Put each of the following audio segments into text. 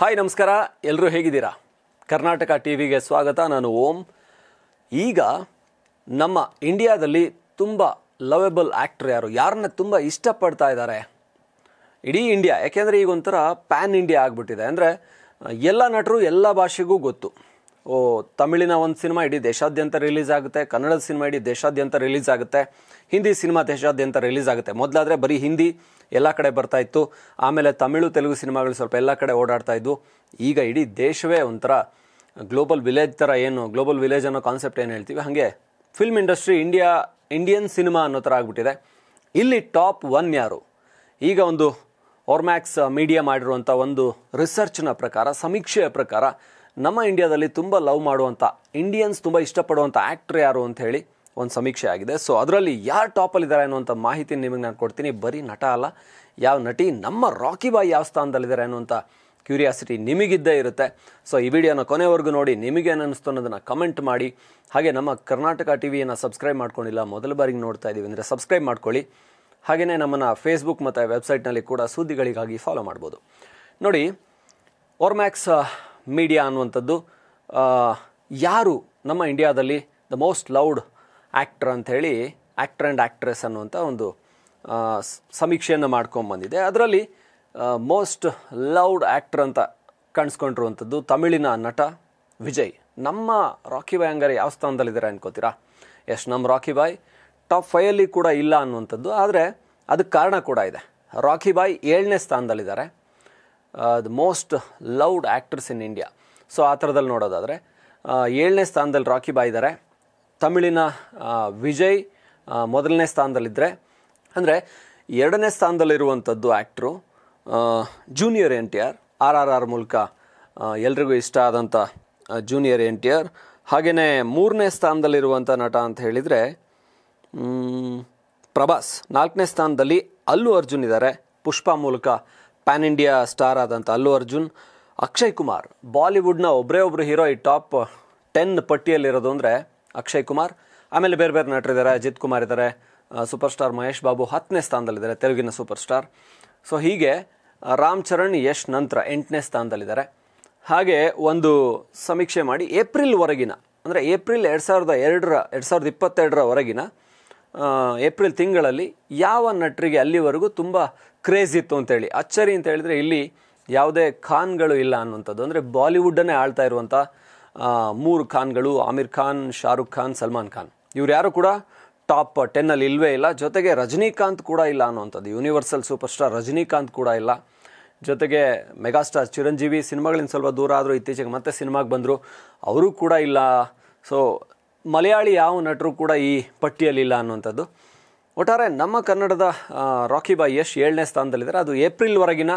hi ನಮಸ್ಕಾರ ಎಲ್ಲರೂ ಹೇಗಿದ್ದೀರಾ ಕರ್ನಾಟಕ ಟಿ ವಿಗೆ ಸ್ವಾಗತ ನಾನು ಓಂ ಈಗ ನಮ್ಮ ಇಂಡಿಯಾದಲ್ಲಿ ತುಂಬ ಲವೆಬಲ್ ಆ್ಯಕ್ಟ್ರ್ ಯಾರು ಯಾರನ್ನ ತುಂಬ ಇಷ್ಟಪಡ್ತಾ ಇದ್ದಾರೆ ಇಡೀ ಇಂಡಿಯಾ ಯಾಕೆಂದರೆ ಈಗ ಒಂಥರ ಪ್ಯಾನ್ ಇಂಡಿಯಾ ಆಗಿಬಿಟ್ಟಿದೆ ಅಂದರೆ ಎಲ್ಲ ನಟರು ಎಲ್ಲ ಭಾಷೆಗೂ ಗೊತ್ತು ಓ ತಮಿಳಿನ ಒಂದು ಸಿನಿಮಾ ಇಡೀ ದೇಶಾದ್ಯಂತ ರಿಲೀಸ್ ಆಗುತ್ತೆ ಕನ್ನಡದ ಸಿನಿಮಾ ಇಡೀ ದೇಶಾದ್ಯಂತ ರಿಲೀಸ್ ಆಗುತ್ತೆ ಹಿಂದಿ ಸಿನಿಮಾ ದೇಶಾದ್ಯಂತ ರಿಲೀಸ್ ಆಗುತ್ತೆ ಮೊದಲಾದರೆ ಬರೀ ಹಿಂದಿ ಎಲ್ಲ ಕಡೆ ಬರ್ತಾ ಇತ್ತು ಆಮೇಲೆ ತಮಿಳು ತೆಲುಗು ಸಿನಿಮಾಗಳು ಸ್ವಲ್ಪ ಎಲ್ಲ ಕಡೆ ಓಡಾಡ್ತಾ ಇದ್ವು ಈಗ ಇಡೀ ದೇಶವೇ ಒಂಥರ ಗ್ಲೋಬಲ್ ವಿಲೇಜ್ ಥರ ಏನು ಗ್ಲೋಬಲ್ ವಿಲೇಜ್ ಅನ್ನೋ ಕಾನ್ಸೆಪ್ಟ್ ಏನು ಹೇಳ್ತೀವಿ ಹಾಗೆ film industry India Indian cinema ಅನ್ನೋ ಥರ ಆಗಿಬಿಟ್ಟಿದೆ ಇಲ್ಲಿ ಟಾಪ್ ಒನ್ ಯಾರು ಈಗ ಒಂದು ಓರ್ಮ್ಯಾಕ್ಸ್ ಮೀಡಿಯಾ ಮಾಡಿರುವಂಥ ಒಂದು ರಿಸರ್ಚ್ನ ಪ್ರಕಾರ ಸಮೀಕ್ಷೆಯ ಪ್ರಕಾರ ನಮ್ಮ ಇಂಡಿಯಾದಲ್ಲಿ ತುಂಬ ಲವ್ ಮಾಡುವಂಥ ಇಂಡಿಯನ್ಸ್ ತುಂಬ ಇಷ್ಟಪಡುವಂಥ ಆ್ಯಕ್ಟ್ರ್ ಯಾರು ಅಂತ ಹೇಳಿ ಒಂದು ಸಮೀಕ್ಷೆ ಆಗಿದೆ ಸೊ ಅದರಲ್ಲಿ ಯಾರು ಟಾಪಲ್ಲಿದ್ದಾರೆ ಅನ್ನುವಂಥ ಮಾಹಿತಿ ನಿಮಗೆ ನಾನು ಕೊಡ್ತೀನಿ ಬರೀ ನಟ ಅಲ್ಲ ಯಾವ ನಟಿ ನಮ್ಮ ರಾಕಿ ಬಾಯ್ ಯಾವ ಸ್ಥಾನದಲ್ಲಿದ್ದಾರೆ ಅನ್ನುವಂಥ ಕ್ಯೂರಿಯಾಸಿಟಿ ನಿಮಗಿದ್ದೇ ಇರುತ್ತೆ ಸೊ ಈ ವಿಡಿಯೋನ ಕೊನೆವರೆಗೂ ನೋಡಿ ನಿಮಗೇನು ಅನ್ನಿಸ್ತು ಅನ್ನೋದನ್ನು ಕಮೆಂಟ್ ಮಾಡಿ ಹಾಗೆ ನಮ್ಮ ಕರ್ನಾಟಕ ಟಿ ವಿಯನ್ನು ಸಬ್ಸ್ಕ್ರೈಬ್ ಮಾಡ್ಕೊಂಡಿಲ್ಲ ಮೊದಲ ಬಾರಿಗೆ ನೋಡ್ತಾ ಇದ್ದೀವಿ ಅಂದರೆ ಸಬ್ಸ್ಕ್ರೈಬ್ ಮಾಡ್ಕೊಳ್ಳಿ ಹಾಗೆಯೇ ನಮ್ಮನ್ನು ಫೇಸ್ಬುಕ್ ಮತ್ತು ವೆಬ್ಸೈಟ್ನಲ್ಲಿ ಕೂಡ ಸುದ್ದಿಗಳಿಗಾಗಿ ಫಾಲೋ ಮಾಡ್ಬೋದು ನೋಡಿ ಓರ್ಮ್ಯಾಕ್ಸ್ ಮೀಡಿಯಾ ಅನ್ನುವಂಥದ್ದು ಯಾರು ನಮ್ಮ ಇಂಡಿಯಾದಲ್ಲಿ ದ ಮೋಸ್ಟ್ ಲೌಡ್ ಆ್ಯಕ್ಟ್ರ್ ಹೇಳಿ ಆ್ಯಕ್ಟ್ರ್ ಆ್ಯಂಡ್ ಆ್ಯಕ್ಟ್ರೆಸ್ ಅನ್ನುವಂಥ ಒಂದು ಸಮೀಕ್ಷೆಯನ್ನು ಮಾಡ್ಕೊಂಬಂದಿದೆ ಅದರಲ್ಲಿ ಮೋಸ್ಟ್ ಲೌಡ್ ಆ್ಯಕ್ಟ್ರ್ ಅಂತ ಕಾಣಿಸ್ಕೊಂಡಿರುವಂಥದ್ದು ತಮಿಳಿನ ನಟ ವಿಜಯ್ ನಮ್ಮ ರಾಕಿ ಬಾಯ್ ಹಂಗಾರೆ ಯಾವ ಸ್ಥಾನದಲ್ಲಿದ್ದಾರೆ ಅನ್ಕೋತೀರಾ ಎಸ್ ನಮ್ಮ ರಾಕಿ ಬಾಯ್ ಟಾಪ್ ಫೈವಲ್ಲಿ ಕೂಡ ಇಲ್ಲ ಅನ್ನುವಂಥದ್ದು ಆದರೆ ಅದಕ್ಕೆ ಕಾರಣ ಕೂಡ ಇದೆ ರಾಕಿ ಬಾಯ್ ಏಳನೇ ಸ್ಥಾನದಲ್ಲಿದ್ದಾರೆ the most loved actors in India so ಆ ಥರದಲ್ಲಿ ನೋಡೋದಾದರೆ ಏಳನೇ ಸ್ಥಾನದಲ್ಲಿ ರಾಕಿ ಬಾಯ್ ಇದ್ದಾರೆ ತಮಿಳಿನ ವಿಜಯ್ ಮೊದಲನೇ ಸ್ಥಾನದಲ್ಲಿದ್ದರೆ ಅಂದರೆ ಎರಡನೇ ಸ್ಥಾನದಲ್ಲಿರುವಂಥದ್ದು actor junior N T R R R R ಮೂಲಕ ಎಲ್ರಿಗೂ ಇಷ್ಟ ಆದಂಥ ಜೂನಿಯರ್ ಎನ್ ಟಿ ಆರ್ ಹಾಗೆಯೇ ಮೂರನೇ ಸ್ಥಾನದಲ್ಲಿರುವಂಥ ನಟ ಅಂತ ಹೇಳಿದರೆ ಪ್ರಭಾಸ್ ನಾಲ್ಕನೇ ಸ್ಥಾನದಲ್ಲಿ ಅಲ್ಲು ಅರ್ಜುನ್ ಇದ್ದಾರೆ ಪುಷ್ಪ ಮೂಲಕ ಪ್ಯಾನ್ ಇಂಡಿಯಾ ಸ್ಟಾರ್ ಆದಂಥ ಅಲ್ಲು ಅರ್ಜುನ್ ಅಕ್ಷಯ್ ಕುಮಾರ್ ಬಾಲಿವುಡ್ನ ಒಬ್ಬರೇ ಒಬ್ಬರು ಹೀರೋ ಈ ಟಾಪ್ ಟೆನ್ ಪಟ್ಟಿಯಲ್ಲಿರೋದು ಅಂದರೆ ಅಕ್ಷಯ್ ಕುಮಾರ್ ಆಮೇಲೆ ಬೇರೆ ಬೇರೆ ನಟರಿದ್ದಾರೆ ಅಜಿತ್ ಕುಮಾರ್ ಇದ್ದಾರೆ ಸೂಪರ್ ಸ್ಟಾರ್ ಮಹೇಶ್ ಬಾಬು ಹತ್ತನೇ ಸ್ಥಾನದಲ್ಲಿದ್ದಾರೆ ತೆಲುಗಿನ ಸೂಪರ್ ಸ್ಟಾರ್ ಸೊ ಹೀಗೆ ರಾಮ್ ಚರಣ್ ಯಶ್ ನಂತರ ಎಂಟನೇ ಸ್ಥಾನದಲ್ಲಿದ್ದಾರೆ ಹಾಗೆ ಒಂದು ಸಮೀಕ್ಷೆ ಮಾಡಿ ಏಪ್ರಿಲ್ವರೆಗಿನ ಅಂದರೆ ಏಪ್ರಿಲ್ ಎರಡು ಸಾವಿರದ ಎರಡರ ಎರಡು ಸಾವಿರದ ಇಪ್ಪತ್ತೆರಡರವರೆಗಿನ ಏಪ್ರಿಲ್ ತಿಂಗಳಲ್ಲಿ ಯಾವ ನಟರಿಗೆ ಅಲ್ಲಿವರೆಗೂ ತುಂಬ ಕ್ರೇಜ್ ಇತ್ತು ಅಂತೇಳಿ ಅಚ್ಚರಿ ಅಂತ ಹೇಳಿದರೆ ಇಲ್ಲಿ ಯಾವುದೇ ಖಾನ್ಗಳು ಇಲ್ಲ ಅನ್ನುವಂಥದ್ದು ಅಂದರೆ ಬಾಲಿವುಡ್ಡನ್ನೇ ಆಳ್ತಾ ಇರುವಂಥ ಮೂರು ಖಾನ್ಗಳು ಆಮಿರ್ ಖಾನ್ ಶಾರುಖ್ ಖಾನ್ ಸಲ್ಮಾನ್ ಖಾನ್ ಇವ್ರು ಯಾರು ಕೂಡ ಟಾಪ್ ಟೆನ್ನಲ್ಲಿ ಇಲ್ಲವೇ ಇಲ್ಲ ಜೊತೆಗೆ ರಜನಿಕಾಂತ್ ಕೂಡ ಇಲ್ಲ ಅನ್ನುವಂಥದ್ದು ಯೂನಿವರ್ಸಲ್ ಸೂಪರ್ ಸ್ಟಾರ್ ರಜನಿಕಾಂತ್ ಕೂಡ ಇಲ್ಲ ಜೊತೆಗೆ ಮೆಗಾಸ್ಟಾರ್ ಚಿರಂಜೀವಿ ಸಿನಿಮಾಗಳಿಂದ ಸ್ವಲ್ಪ ದೂರ ಆದರೂ ಇತ್ತೀಚೆಗೆ ಮತ್ತೆ ಸಿನಿಮಾಗೆ ಬಂದರು ಅವರು ಕೂಡ ಇಲ್ಲ ಸೊ ಮಲಯಾಳಿ ಯಾವ ನಟರು ಕೂಡ ಈ ಪಟ್ಟಿಯಲ್ಲಿಲ್ಲ ಅನ್ನುವಂಥದ್ದು ಒಟ್ಟಾರೆ ನಮ್ಮ ಕನ್ನಡದ ರಾಕಿ ಬಾಯ್ ಯಶ್ ಏಳನೇ ಸ್ಥಾನದಲ್ಲಿದ್ದಾರೆ ಅದು ಏಪ್ರಿಲ್ವರೆಗಿನ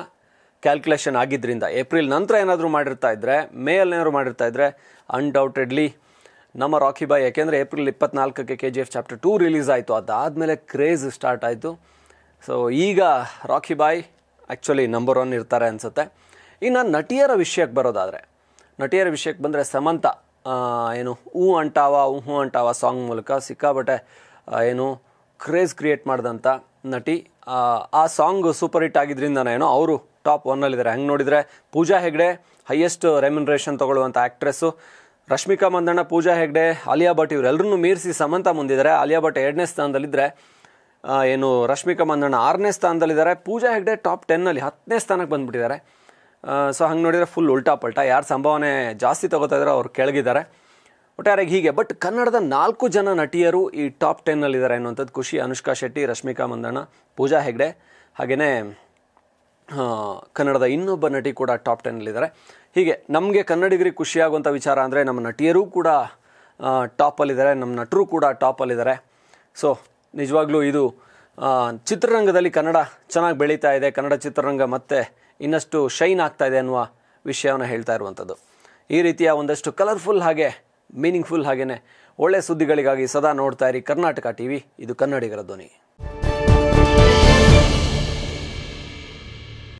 ಕ್ಯಾಲ್ಕುಲೇಷನ್ ಆಗಿದ್ದರಿಂದ ಏಪ್ರಿಲ್ ನಂತರ ಏನಾದರೂ ಮಾಡಿರ್ತಾ ಇದ್ದರೆ ಏನಾದರೂ ಮಾಡಿರ್ತಾ ಇದ್ದರೆ ಅನ್ಡೌಟೆಡ್ಲಿ ನಮ್ಮ ರಾಕಿ ಬಾಯ್ ಯಾಕೆಂದರೆ ಏಪ್ರಿಲ್ ಇಪ್ಪತ್ನಾಲ್ಕಕ್ಕೆ K G F chapter two release ಆಯಿತು ಅದಾದಮೇಲೆ ಕ್ರೇಜ್ ಸ್ಟಾರ್ಟ್ ಆಯಿತು ಸೊ ಈಗ Rocky Bhai actually number one ಇರ್ತಾರೆ ಅನಿಸುತ್ತೆ ಇನ್ನು ನಟಿಯರ ವಿಷಯಕ್ಕೆ ಬರೋದಾದರೆ ನಟಿಯರ ವಿಷಯಕ್ಕೆ ಬಂದರೆ ಸಮಂತ ಏನು ಹೂ ಅಂಟಾವ ಹೂ ಅಂಟಾವ ಸಾಂಗ್ ಮೂಲಕ ಸಿಕ್ಕಾಬಟ್ಟೆ ಏನು ಕ್ರೇಜ್ ಕ್ರಿಯೇಟ್ ಮಾಡಿದಂಥ ನಟಿ ಆ ಸಾಂಗ್ ಸೂಪರ್ ಹಿಟ್ ಆಗಿದ್ದರಿಂದ ಏನು ಅವರು ಟಾಪ್ ಒನ್ನಲ್ಲಿದ್ದಾರೆ ಹಂಗೆ ನೋಡಿದರೆ ಪೂಜಾ ಹೆಗ್ಡೆ ಹೈಯೆಸ್ಟ್ ರೆಮ್ಯುನರೇಷನ್ ತೊಗೊಳ್ಳುವಂಥ ಆ್ಯಕ್ಟ್ರೆಸ್ಸು ರಶ್ಮಿಕಾ ಮಂದಣ್ಣ ಪೂಜಾ ಹೆಗ್ಡೆ ಆಲಿಯಾ ಭಟ್ ಇವರೆಲ್ಲರನ್ನೂ ಮೀರಿಸಿ ಸಮಂತ ಮುಂದಿದ್ದಾರೆ ಆಲಿಯಾ ಭಟ್ ಎರಡನೇ ಸ್ಥಾನದಲ್ಲಿದ್ದರೆ ಏನು ರಶ್ಮಿಕಾ ಮಂದಣ್ಣ ಆರನೇ ಸ್ಥಾನದಲ್ಲಿದ್ದಾರೆ ಪೂಜಾ ಹೆಗ್ಡೆ ಟಾಪ್ ಟೆನ್ನಲ್ಲಿ ಹತ್ತನೇ ಸ್ಥಾನಕ್ಕೆ ಬಂದುಬಿಟ್ಟಿದ್ದಾರೆ ಸೊ ಹಂಗೆ ನೋಡಿದರೆ ಫುಲ್ ಉಲ್ಟಾ ಪಲ್ಟಾ ಯಾರು ಸಂಭಾವನೆ ಜಾಸ್ತಿ ತಗೋತಾ ಇದ್ದಾರೆ ಅವ್ರು ಕೆಳಗಿದ್ದಾರೆ ಒಟ್ಟಾರೆ ಹೀಗೆ ಬಟ್ ಕನ್ನಡದ ನಾಲ್ಕು ಜನ ನಟಿಯರು ಈ ಟಾಪ್ ಟೆನ್ನಲ್ಲಿದ್ದಾರೆ ಅನ್ನುವಂಥದ್ದು ಖುಷಿ ಅನುಷ್ಕಾ ಶೆಟ್ಟಿ ರಶ್ಮಿಕಾ ಮಂದಣ್ಣ ಪೂಜಾ ಹೆಗ್ಡೆ ಹಾಗೆಯೇ ಕನ್ನಡದ ಇನ್ನೊಬ್ಬ ನಟಿ ಕೂಡ ಟಾಪ್ ಟೆನ್ನಲ್ಲಿದ್ದಾರೆ ಹೀಗೆ ನಮಗೆ ಕನ್ನಡಿಗರಿಗೆ ಖುಷಿಯಾಗುವಂಥ ವಿಚಾರ ಅಂದರೆ ನಮ್ಮ ನಟಿಯರೂ ಕೂಡ ಟಾಪಲ್ಲಿದ್ದಾರೆ ನಮ್ಮ ನಟರು ಕೂಡ ಟಾಪಲ್ಲಿದ್ದಾರೆ ಸೊ ನಿಜವಾಗ್ಲೂ ಇದು ಚಿತ್ರರಂಗದಲ್ಲಿ ಕನ್ನಡ ಚೆನ್ನಾಗಿ ಬೆಳೀತಾ ಇದೆ ಕನ್ನಡ ಚಿತ್ರರಂಗ ಮತ್ತೆ ಇನ್ನಷ್ಟು ಶೈನ್ ಆಗ್ತಾ ಇದೆ ಅನ್ನುವ ವಿಷಯವನ್ನು ಹೇಳ್ತಾ ಇರುವಂಥದ್ದು ಈ ರೀತಿಯ ಒಂದಷ್ಟು ಕಲರ್ಫುಲ್ ಹಾಗೆ ಮೀನಿಂಗ್ಫುಲ್ ಹಾಗೆಯೇ ಒಳ್ಳೆಯ ಸುದ್ದಿಗಳಿಗಾಗಿ ಸದಾ ನೋಡ್ತಾ ಇರಿ ಕರ್ನಾಟಕ ಟಿ ವಿ ಇದು ಕನ್ನಡಿಗರ ಧ್ವನಿ